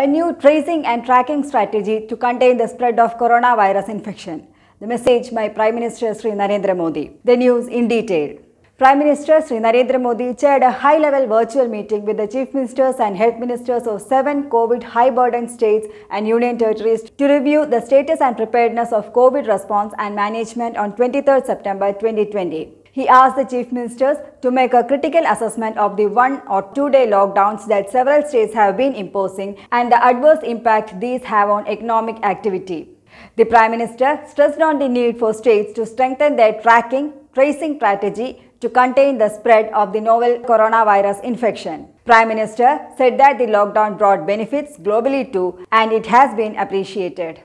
a new tracing and tracking strategy to contain the spread of coronavirus infection. The message by Prime Minister Sri Narendra Modi. The news in detail. Prime Minister Sri Narendra Modi chaired a high-level virtual meeting with the chief ministers and health ministers of seven COVID high-burden states and union territories to review the status and preparedness of COVID response and management on 23 September 2020. He asked the chief ministers to make a critical assessment of the one or two-day lockdowns that several states have been imposing and the adverse impact these have on economic activity. The Prime Minister stressed on the need for states to strengthen their tracking, tracing strategy to contain the spread of the novel coronavirus infection. Prime Minister said that the lockdown brought benefits globally too and it has been appreciated.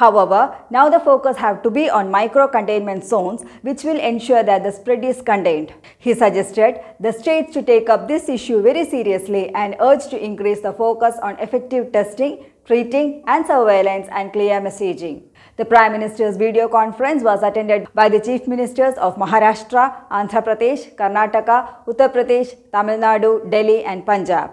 However, now the focus have to be on micro-containment zones which will ensure that the spread is contained. He suggested the states to take up this issue very seriously and urged to increase the focus on effective testing, treating and surveillance and clear messaging. The Prime Minister's video conference was attended by the Chief Ministers of Maharashtra, Andhra Pradesh, Karnataka, Uttar Pradesh, Tamil Nadu, Delhi and Punjab.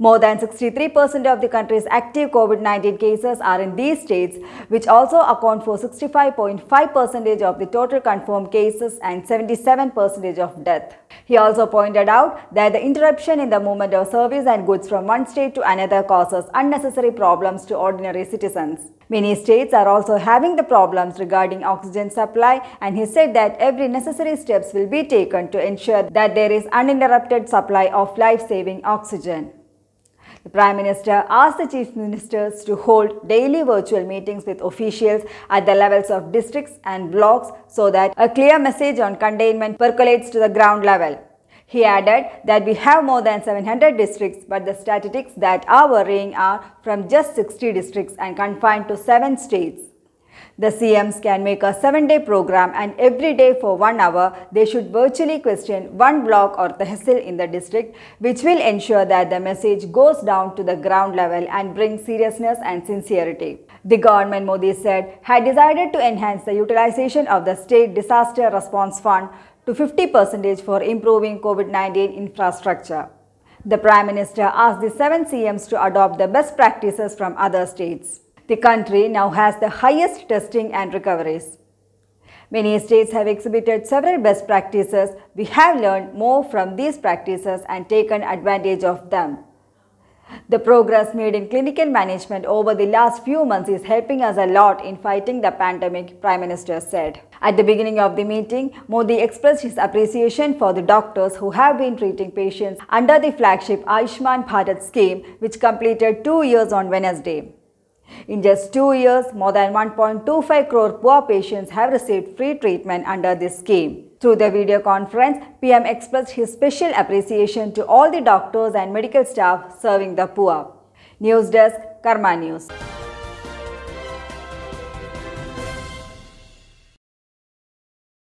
More than 63% of the country's active COVID-19 cases are in these states, which also account for 65.5% of the total confirmed cases and 77% of death. He also pointed out that the interruption in the movement of service and goods from one state to another causes unnecessary problems to ordinary citizens. Many states are also having the problems regarding oxygen supply and he said that every necessary steps will be taken to ensure that there is uninterrupted supply of life-saving oxygen. The Prime Minister asked the Chief Ministers to hold daily virtual meetings with officials at the levels of districts and blocks so that a clear message on containment percolates to the ground level. He added that we have more than 700 districts, but the statistics that are worrying are from just 60 districts and confined to 7 states. The CMs can make a 7-day program and every day for 1 hour they should virtually question one block or tehsil in the district which will ensure that the message goes down to the ground level and brings seriousness and sincerity. The government, Modi said, had decided to enhance the utilization of the state disaster response fund to 50% for improving COVID-19 infrastructure. The Prime Minister asked the seven CMs to adopt the best practices from other states. The country now has the highest testing and recoveries. Many states have exhibited several best practices. We have learned more from these practices and taken advantage of them. The progress made in clinical management over the last few months is helping us a lot in fighting the pandemic, Prime Minister said. At the beginning of the meeting, Modi expressed his appreciation for the doctors who have been treating patients under the flagship Aishman Bharat scheme, which completed two years on Wednesday. In just two years, more than 1.25 crore poor patients have received free treatment under this scheme. Through the video conference, PM expressed his special appreciation to all the doctors and medical staff serving the poor. News Desk, Karma News.